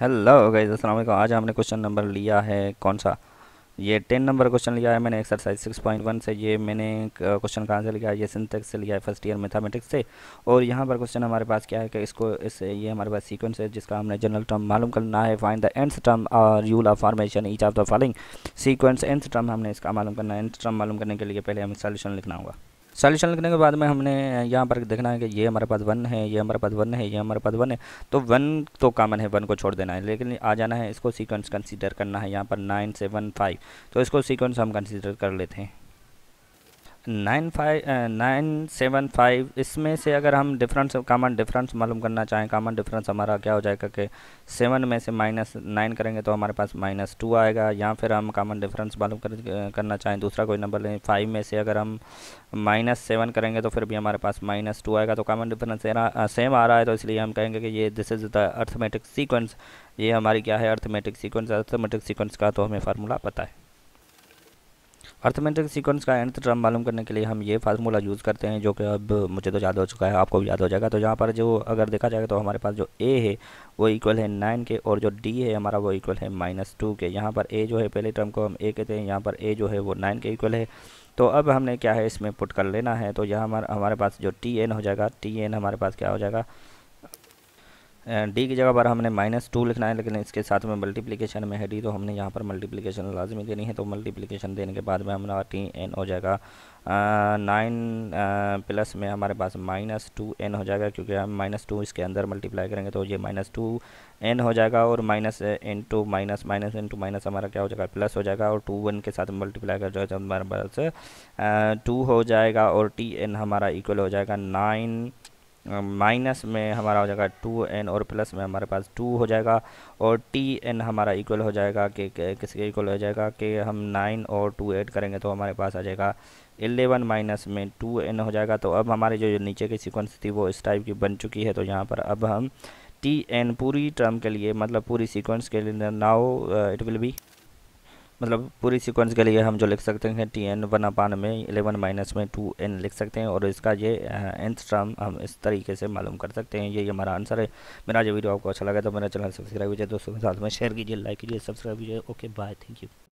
hello guys अस्सलाम वालेकुम आज हमने क्वेश्चन नंबर लिया है कौन सा ये टेन नंबर क्वेश्चन लिया है मैंने एक्सरसाइज सिक्स पॉइंट वन से ये मैंने क्वेश्चन कहाँ से लिया है ये सिंथेक्स से लिया है फर्स्ट ईयर मैथमेटिक्स से और यहाँ पर क्वेश्चन हमारे पास क्या है कि इसको इस ये हमारे पास सीक्वेंस है जिसका हमने जनरल टर्म मालूम करना है फाइन द एंड टर्म और rule of formation each of the following sequence nth term हमने इसका मालूम करना है एंड टर्म मालूम करने के लिए पहले हमें सोल्यूशन लिखना होगा सॉल्यूशन लिखने के बाद में हमने यहाँ पर देखना है कि ये हमारे पास वन है ये हमारे पास वन है ये हमारे पास वन है तो वन तो कामन है वन को छोड़ देना है लेकिन आ जाना है इसको सीक्वेंस कंसीडर करना है यहाँ पर नाइन सेवन फाइव तो इसको सीक्वेंस हम कंसीडर कर लेते हैं nine five nine seven five इसमें से अगर हम डिफरेंस कॉमन डिफरेंस मालूम करना चाहें कॉमन डिफरेंस हमारा क्या हो जाएगा कि सेवन में से माइनस नाइन करेंगे तो हमारे पास माइनस टू आएगा या फिर हम कॉमन डिफरेंस मालूम कर, करना चाहें दूसरा कोई नंबर लें फाइव में से अगर हम माइनस सेवन करेंगे तो फिर भी हमारे पास माइनस टू आएगा तो कॉमन डिफरेंस सेम आ रहा है तो इसलिए हम कहेंगे कि ये this is the arithmetic sequence ये हमारी क्या है अर्थमेटिक सीक्वेंस अर्थमेटिक सीक्वेंस का तो हमें फार्मूला पता है अर्थमेट्रिक सीक्वेंस का एंथ टर्म मालूम करने के लिए हम ये फार्मूला यूज़ करते हैं जो कि अब मुझे तो याद हो चुका है आपको भी याद हो जाएगा तो यहाँ पर जो अगर देखा जाएगा तो हमारे पास जो ए है वो इक्वल है नाइन के और जो डी है हमारा वो इक्वल है माइनस टू के यहाँ पर ए जो है पहले टर्म को हम ए कहते हैं यहाँ पर ए जो है वो नाइन के इक्वल है तो अब हमने क्या है इसमें पुट कर लेना है तो यहाँ हमारे पास जो टी एन हो जाएगा टी एन हमारे पास क्या हो जाएगा डी की जगह पर हमने माइनस टू लिखना है लेकिन इसके साथ में मल्टीप्लिकेशन में है डी तो हमने यहाँ पर मल्टीप्लिकेशन लाजमी देनी है तो मल्टीप्लिकेशन देने के बाद में हमारा टी एन हो जाएगा नाइन प्लस में हमारे पास माइनस टू एन हो जाएगा क्योंकि हम माइनस टू इसके अंदर मल्टीप्लाई करेंगे तो ये माइनस टू एन हो जाएगा और minus n two minus minus n two minus हमारा क्या हो जाएगा प्लस हो जाएगा और टू वन के साथ मल्टीप्लाई कर जाए तो हमारे पास टू हो जाएगा और टी एन हमारा इक्वल हो जाएगा नाइन माइनस में हमारा हो जाएगा टू एन और प्लस में हमारे पास टू हो जाएगा और टी एन हमारा इक्वल हो जाएगा कि किसके इक्वल हो जाएगा कि हम नाइन और टू ऐड करेंगे तो हमारे पास आ जाएगा एलेवन माइनस में टू एन हो जाएगा तो अब हमारे जो नीचे की सीक्वेंस थी वो इस टाइप की बन चुकी है तो यहाँ पर अब हम टी एन पूरी टर्म के लिए मतलब पूरी सीक्वेंस के लिए नाउ इट विल बी मतलब पूरी सीक्वेंस के लिए हम जो लिख सकते हैं टी एन वन अपान में इलेवन माइनस में टू एन लिख सकते हैं और इसका ये एंथ टर्म हम इस तरीके से मालूम कर सकते हैं ये हमारा आंसर है मेरा जो वीडियो आपको अच्छा लगा तो मेरा चैनल सब्सक्राइब कीजिए दोस्तों के साथ में शेयर कीजिए लाइक कीजिए सब्सक्राइब कीजिए ओके बाय थैंक यू